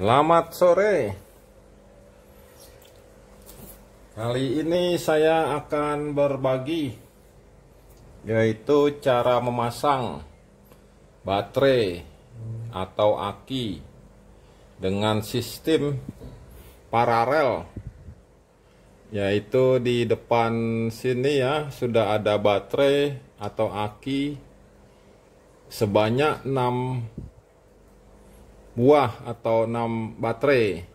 Selamat sore Kali ini saya akan berbagi Yaitu cara memasang Baterai Atau aki Dengan sistem Paralel Yaitu di depan sini ya Sudah ada baterai Atau aki Sebanyak 6 buah atau 6 baterai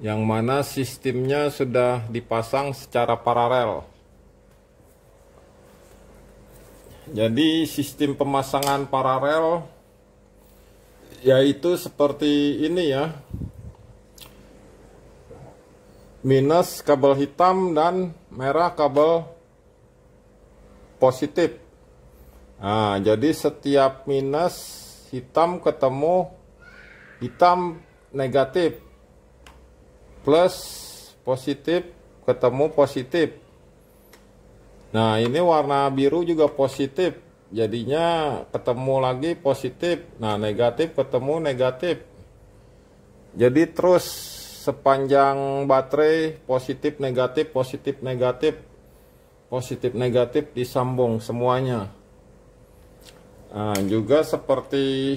yang mana sistemnya sudah dipasang secara paralel jadi sistem pemasangan paralel yaitu seperti ini ya minus kabel hitam dan merah kabel positif nah jadi setiap minus hitam ketemu hitam negatif plus positif ketemu positif nah ini warna biru juga positif jadinya ketemu lagi positif nah negatif ketemu negatif jadi terus sepanjang baterai positif negatif positif negatif positif negatif disambung semuanya nah, juga seperti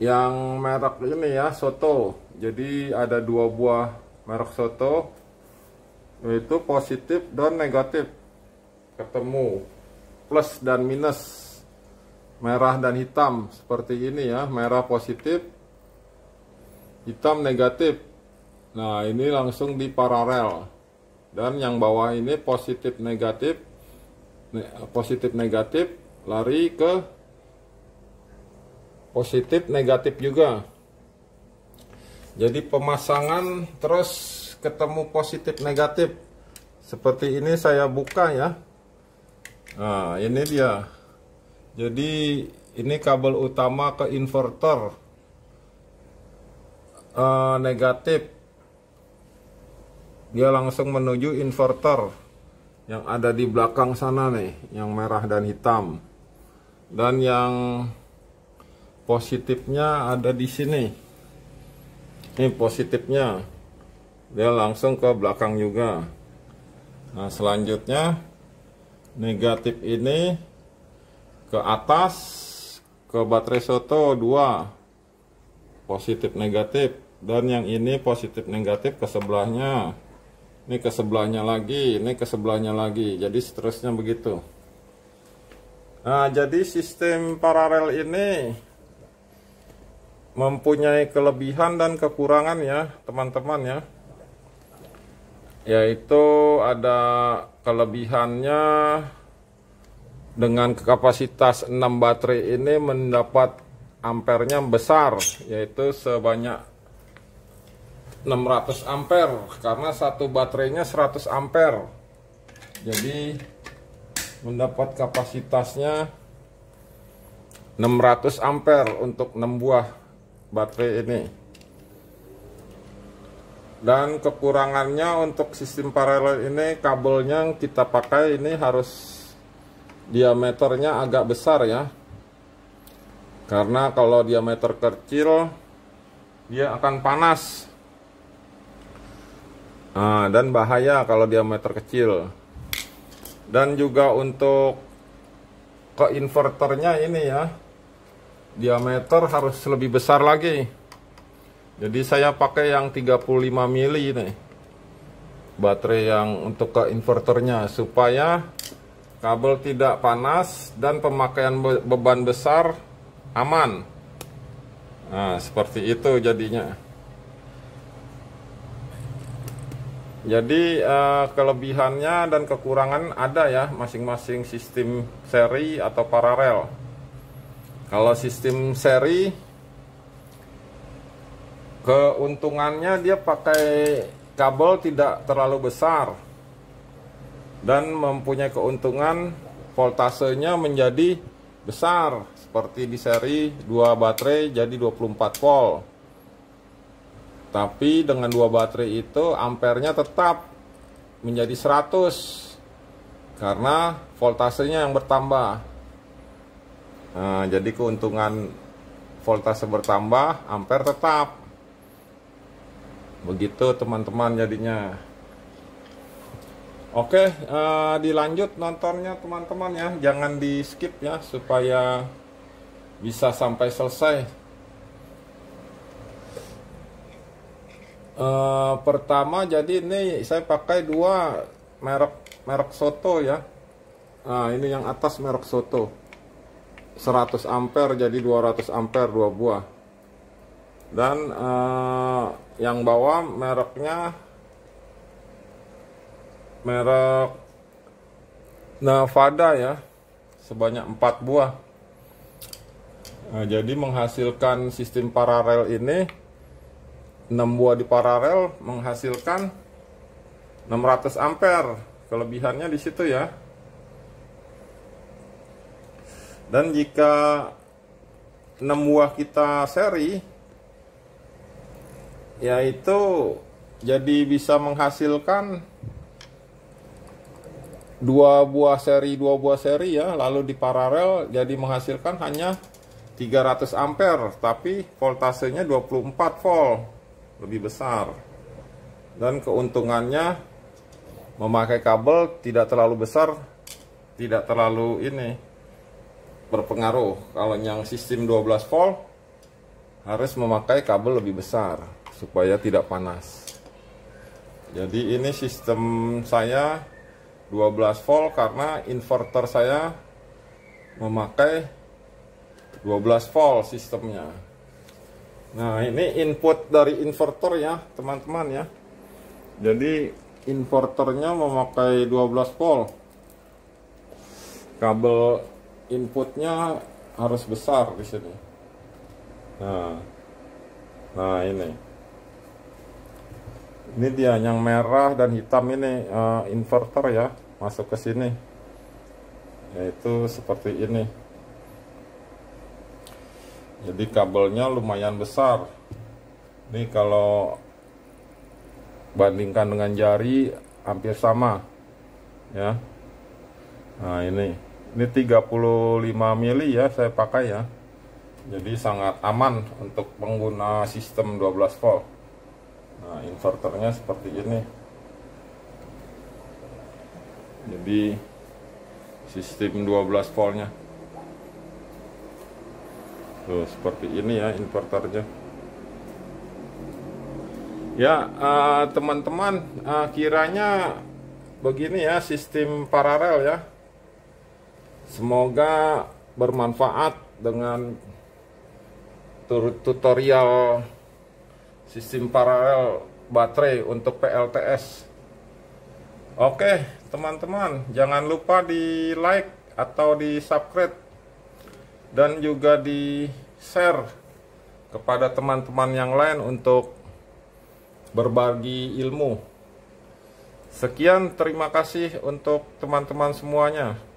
yang merek ini ya soto jadi ada dua buah merek soto yaitu positif dan negatif ketemu plus dan minus merah dan hitam seperti ini ya merah positif hitam negatif nah ini langsung di paralel dan yang bawah ini positif negatif positif negatif lari ke positif negatif juga jadi pemasangan terus ketemu positif negatif seperti ini saya buka ya nah ini dia jadi ini kabel utama ke inverter uh, negatif dia langsung menuju inverter yang ada di belakang sana nih yang merah dan hitam dan yang positifnya ada di sini ini positifnya dia langsung ke belakang juga nah selanjutnya negatif ini ke atas ke baterai soto 2 positif negatif dan yang ini positif negatif ke sebelahnya ini ke sebelahnya lagi ini ke sebelahnya lagi jadi seterusnya begitu nah jadi sistem paralel ini mempunyai kelebihan dan kekurangan ya teman-teman ya yaitu ada kelebihannya dengan kapasitas 6 baterai ini mendapat ampernya besar yaitu sebanyak 600 ampere karena satu baterainya 100 ampere jadi mendapat kapasitasnya 600 ampere untuk 6 buah baterai ini dan kekurangannya untuk sistem paralel ini kabelnya yang kita pakai ini harus diameternya agak besar ya karena kalau diameter kecil dia akan panas nah, dan bahaya kalau diameter kecil dan juga untuk ke inverternya ini ya diameter harus lebih besar lagi jadi saya pakai yang 35 mili nih baterai yang untuk ke inverternya supaya kabel tidak panas dan pemakaian beban besar aman nah seperti itu jadinya jadi eh, kelebihannya dan kekurangan ada ya masing-masing sistem seri atau paralel kalau sistem seri keuntungannya dia pakai kabel tidak terlalu besar dan mempunyai keuntungan voltasenya menjadi besar seperti di seri 2 baterai jadi 24 volt tapi dengan 2 baterai itu ampernya tetap menjadi 100 karena voltasenya yang bertambah Eh, jadi keuntungan voltase bertambah, ampere tetap. Begitu teman-teman jadinya. Oke, uh, eh, dilanjut nontonnya teman-teman ya. Jangan di skip ya supaya bisa sampai selesai. Uh, pertama jadi ini saya pakai dua merek merek soto ya. Nah, ini yang atas merek soto. 100 ampere jadi 200 ampere dua buah dan uh, yang bawah mereknya merek Nevada ya sebanyak 4 buah nah, jadi menghasilkan sistem paralel ini 6 buah di paralel menghasilkan 600 ampere kelebihannya di situ ya dan jika 6 buah kita seri yaitu jadi bisa menghasilkan dua buah seri dua buah seri ya lalu di paralel jadi menghasilkan hanya 300 ampere tapi voltasenya 24 volt lebih besar dan keuntungannya memakai kabel tidak terlalu besar tidak terlalu ini berpengaruh kalau yang sistem 12 volt harus memakai kabel lebih besar supaya tidak panas jadi ini sistem saya 12 volt karena inverter saya memakai 12 volt sistemnya nah ini input dari inverter ya teman-teman ya jadi inverternya memakai 12 volt kabel inputnya harus besar di sini. Nah, nah ini, ini dia yang merah dan hitam ini uh, inverter ya masuk ke sini, yaitu seperti ini. Jadi kabelnya lumayan besar. Ini kalau bandingkan dengan jari hampir sama, ya. Nah ini ini 35 mili ya saya pakai ya jadi sangat aman untuk pengguna sistem 12 volt nah inverternya seperti ini jadi sistem 12 voltnya tuh seperti ini ya inverternya ya eh, teman-teman uh, uh, kiranya begini ya sistem paralel ya Semoga bermanfaat dengan tutorial sistem paralel baterai untuk PLTS. Oke, teman-teman, jangan lupa di like atau di subscribe dan juga di share kepada teman-teman yang lain untuk berbagi ilmu. Sekian, terima kasih untuk teman-teman semuanya.